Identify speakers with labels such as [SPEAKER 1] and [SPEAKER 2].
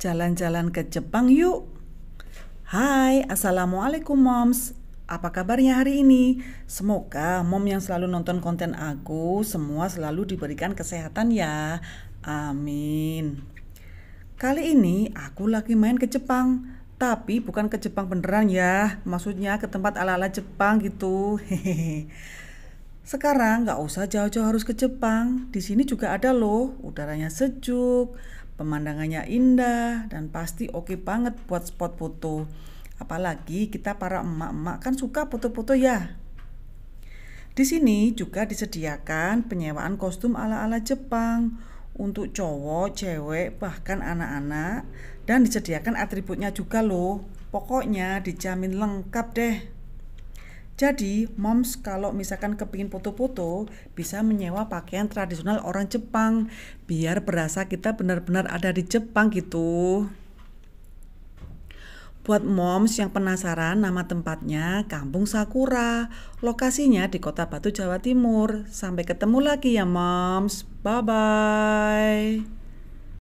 [SPEAKER 1] Jalan-jalan ke Jepang yuk. Hai, Assalamualaikum moms. Apa kabarnya hari ini? Semoga mom yang selalu nonton konten aku semua selalu diberikan kesehatan ya. Amin. Kali ini aku lagi main ke Jepang tapi bukan ke Jepang beneran ya maksudnya ke tempat ala-ala Jepang gitu hehehe sekarang nggak usah jauh-jauh harus ke Jepang di sini juga ada loh udaranya sejuk Pemandangannya indah dan pasti oke okay banget buat spot foto. Apalagi kita para emak-emak kan suka foto-foto ya. Di sini juga disediakan penyewaan kostum ala-ala Jepang untuk cowok, cewek, bahkan anak-anak dan disediakan atributnya juga loh. Pokoknya dijamin lengkap deh. Jadi, moms kalau misalkan kepingin foto-foto, bisa menyewa pakaian tradisional orang Jepang, biar berasa kita benar-benar ada di Jepang gitu. Buat moms yang penasaran nama tempatnya Kampung Sakura, lokasinya di Kota Batu, Jawa Timur. Sampai ketemu lagi ya moms, bye-bye.